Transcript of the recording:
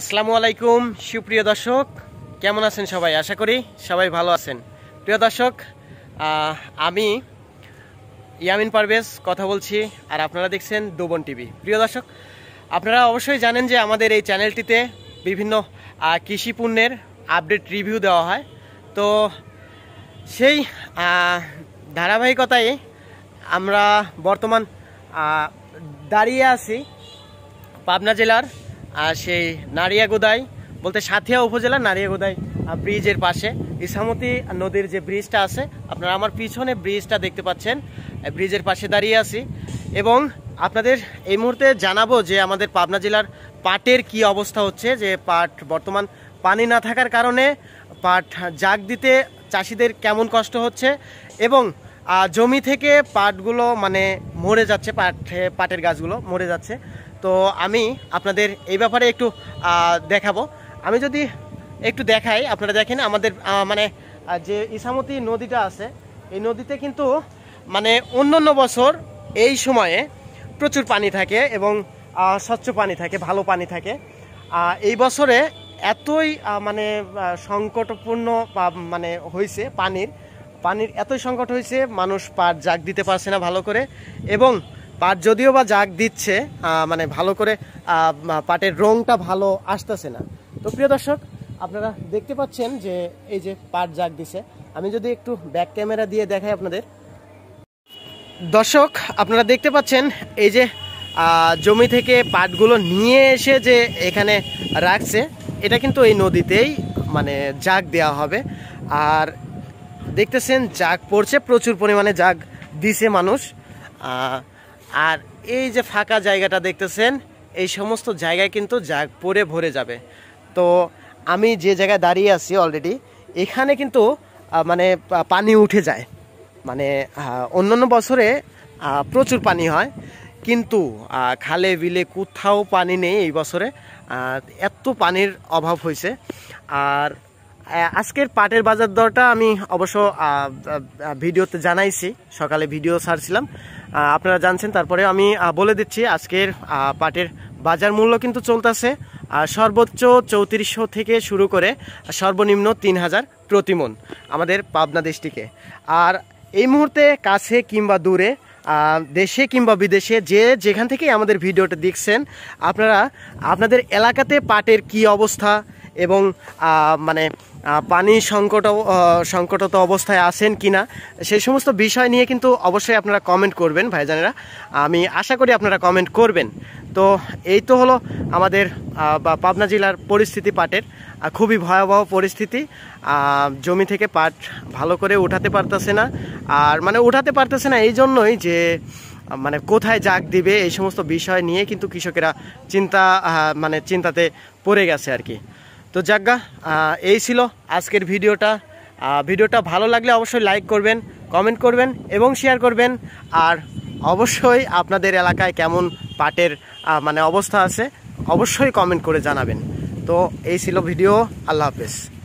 আসসালামু আলাইকুম সুপ্রিয় দর্শক কেমন আছেন সবাই আশা করি সবাই ভালো আছেন প্রিয় দর্শক আমি ইয়ামিন পারভেজ কথা বলছি আর আপনারা দেখছেন দুবন টিভি প্রিয় দর্শক আপনারা অবশ্যই জানেন যে আমাদের এই চ্যানেলটিতে বিভিন্ন কৃষি পণ্যের আপডেট রিভিউ দেওয়া হয় তো সেই ধারাবাহিকতায় আমরা বর্তমান দাঁড়িয়ে আছি পাবনা জেলার আর সেই নারিয়াগোদাই বলতে সাথিয়া উপজেলা নারিয়াগোদাই ব্রিজের পাশে ইসামতি নদীর যে ব্রিজটা আছে আপনারা আমার পিছনে ব্রিজটা দেখতে পাচ্ছেন ব্রিজের পাশে দাঁড়িয়ে আছি এবং আপনাদের এই মুহূর্তে জানাবো যে আমাদের পাবনা জেলার পাটের কি অবস্থা হচ্ছে যে পাট বর্তমান পানি না থাকার কারণে পাট জাগ দিতে চাষিদের কেমন কষ্ট হচ্ছে এবং জমি থেকে পাটগুলো মানে মরে যাচ্ছে পাট পাটের গাছগুলো মরে যাচ্ছে তো আমি আপনাদের এই ব্যাপারে একটু দেখাবো আমি যদি একটু দেখাই আপনারা দেখেন আমাদের মানে যে ইসামতি নদীটা আছে এই নদীতে কিন্তু মানে অন্য অন্য বছর এই সময়ে প্রচুর পানি থাকে এবং স্বচ্ছ পানি থাকে ভালো পানি থাকে এই বছরে এতই মানে সংকটপূর্ণ মানে হয়েছে পানির পানির এতই সংকট হয়েছে মানুষ পার জাগ দিতে পারছে না ভালো করে এবং পাট যদিও বা জাগ দিচ্ছে মানে ভালো করে পাটের রংটা ভালো আসতেছে না তো প্রিয় দর্শক আপনারা দেখতে পাচ্ছেন যে এই যে পাট জাগ দিছে আমি যদি একটু ব্যাক ক্যামেরা দিয়ে দেখাই আপনাদের দর্শক আপনারা দেখতে পাচ্ছেন এই যে জমি থেকে পাটগুলো নিয়ে এসে যে এখানে রাখছে এটা কিন্তু এই নদীতেই মানে জাগ দেওয়া হবে আর দেখতেছেন জাগ পড়ছে প্রচুর পরিমাণে জাগ দিছে মানুষ আর এই যে ফাঁকা জায়গাটা দেখতেছেন এই সমস্ত জায়গায় কিন্তু জাগ পরে ভরে যাবে তো আমি যে জায়গায় দাঁড়িয়ে আছি অলরেডি এখানে কিন্তু মানে পানি উঠে যায় মানে অন্যান্য বছরে প্রচুর পানি হয় কিন্তু খালে বিলে কোথাও পানি নেই এই বছরে এত পানির অভাব হয়েছে আর আজকের পাটের বাজার দরটা আমি অবশ্য ভিডিওতে জানাইছি সকালে ভিডিও ছাড়ছিলাম আপনারা জানছেন তারপরে আমি বলে দিচ্ছি আজকের পাটের বাজার মূল্য কিন্তু চলতেছে সর্বোচ্চ চৌত্রিশশো থেকে শুরু করে সর্বনিম্ন তিন হাজার প্রতিমন আমাদের পাবনা দেশটিকে আর এই মুহূর্তে কাছে কিংবা দূরে দেশে কিংবা বিদেশে যে যেখান থেকেই আমাদের ভিডিওটা দেখছেন আপনারা আপনাদের এলাকাতে পাটের কি অবস্থা এবং মানে পানি সংকট সংকটত অবস্থায় আসেন কি না সেই সমস্ত বিষয় নিয়ে কিন্তু অবশ্যই আপনারা কমেন্ট করবেন ভাইজানেরা আমি আশা করি আপনারা কমেন্ট করবেন তো এই তো হলো আমাদের পাবনা জেলার পরিস্থিতি পাটের খুবই ভয়াবহ পরিস্থিতি জমি থেকে পাট ভালো করে উঠাতে পারতেছে না আর মানে উঠাতে পারতেছে না এই জন্যই যে মানে কোথায় জাগ দিবে এই সমস্ত বিষয় নিয়ে কিন্তু কৃষকেরা চিন্তা মানে চিন্তাতে পড়ে গেছে আর কি তো যাজ্ঞা এই ছিল আজকের ভিডিওটা ভিডিওটা ভালো লাগলে অবশ্যই লাইক করবেন কমেন্ট করবেন এবং শেয়ার করবেন আর অবশ্যই আপনাদের এলাকায় কেমন পাটের মানে অবস্থা আছে অবশ্যই কমেন্ট করে জানাবেন তো এই ছিল ভিডিও আল্লাহ হাফেজ